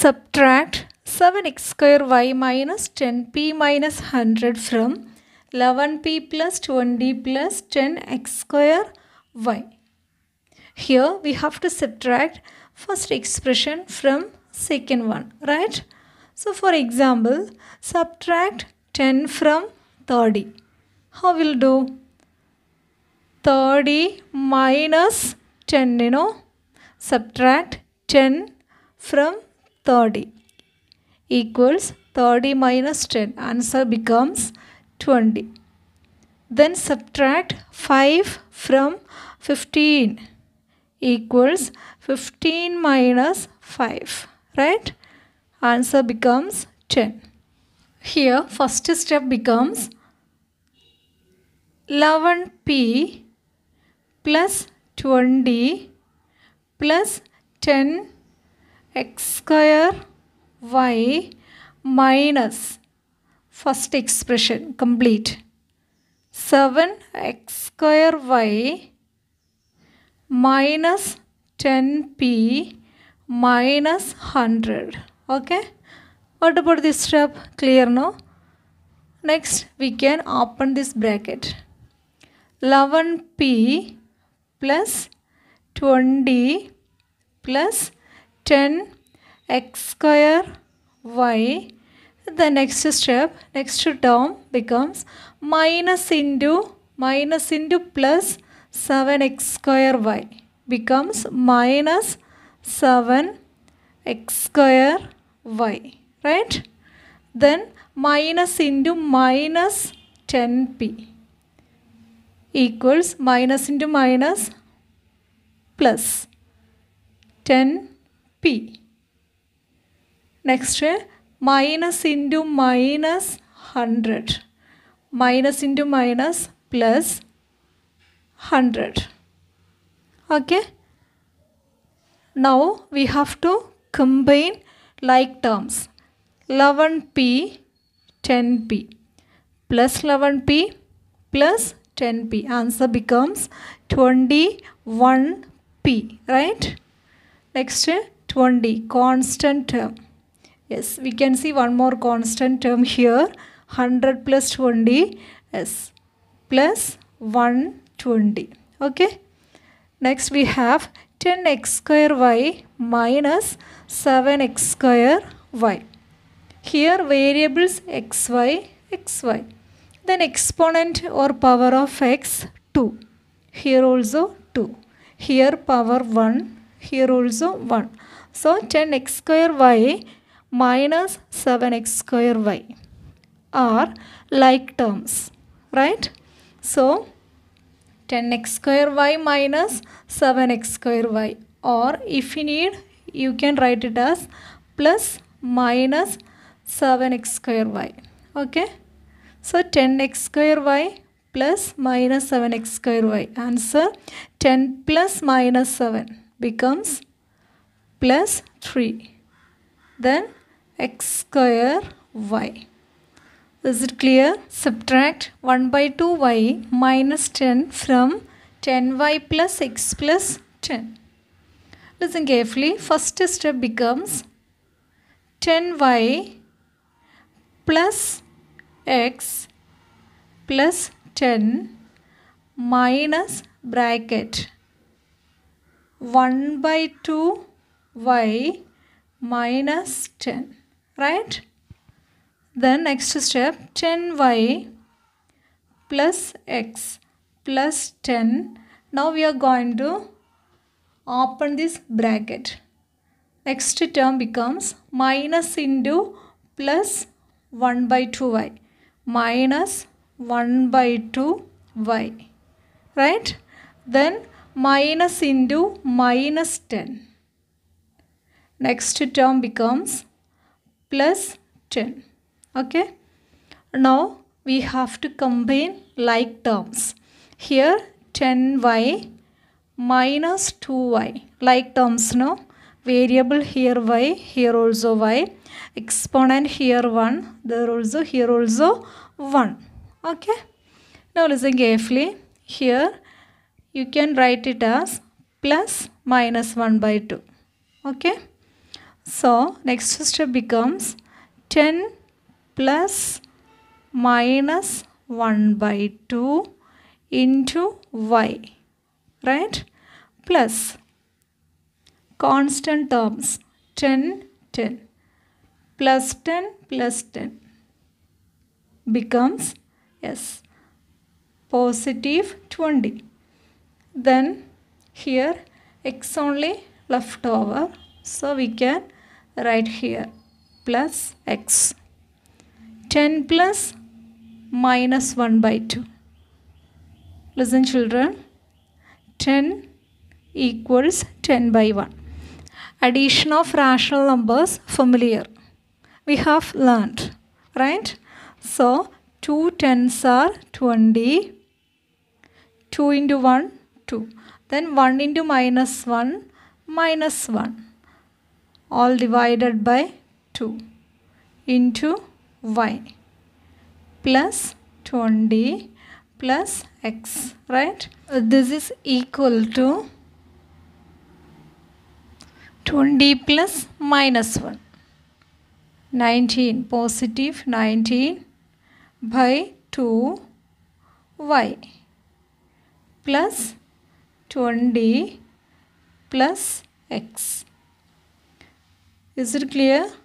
Subtract 7x square y minus 10p minus 100 from 11p plus 20 plus 10x square y. Here we have to subtract first expression from second one, right? So for example, subtract 10 from 30. How will do? 30 minus 10, you know. Subtract 10 from 30 equals 30 minus 10. Answer becomes 20. Then subtract 5 from 15 equals 15 minus 5. Right? Answer becomes 10. Here first step becomes 11p plus 20 plus 10 x square y minus first expression complete 7x square y minus 10p minus 100 okay what about this step clear now next we can open this bracket 11p plus 20 plus 10 x square y the next step next term becomes minus into minus into plus 7x square y becomes minus 7x square y right then minus into minus 10p equals minus into minus plus 10 P. Next, minus into minus 100. Minus into minus plus 100. Okay. Now, we have to combine like terms. 11P, 10P. Plus 11P, plus 10P. Answer becomes 21P. Right. Next, 20 constant term yes we can see one more constant term here 100 plus 20 yes plus 120 okay next we have 10x square y minus 7x square y here variables xy xy then exponent or power of x 2 here also 2 here power 1 here also 1 so 10x square y minus 7x square y are like terms, right? So 10x square y minus 7x square y or if you need you can write it as plus minus 7x square y okay so 10x square y plus minus 7x square y answer 10 plus minus 7 becomes plus 3. Then x square y. Is it clear? Subtract 1 by 2y minus 10 from 10y plus x plus 10. Listen carefully. First step becomes 10y plus x plus 10 minus bracket 1 by 2 y minus 10 right then next step 10y plus x plus 10 now we are going to open this bracket next term becomes minus into plus 1 by 2y minus 1 by 2y right then minus into minus 10 next term becomes plus 10 okay now we have to combine like terms here 10y minus 2y like terms now variable here y here also y exponent here 1 there also here also 1 okay now listen carefully here you can write it as plus minus 1 by 2 okay so next step becomes 10 plus minus 1 by 2 into y right plus constant terms 10 10 plus 10 plus 10 becomes yes positive 20 then here x only left over so we can right here plus x 10 plus minus 1 by 2 listen children 10 equals 10 by 1 addition of rational numbers familiar we have learned right so 2 tens are 20 2 into 1 2 then 1 into minus 1 minus 1 all divided by 2 into y plus 20 plus x right this is equal to 20 plus minus 1 19 positive 19 by 2 y plus 20 plus x is it clear?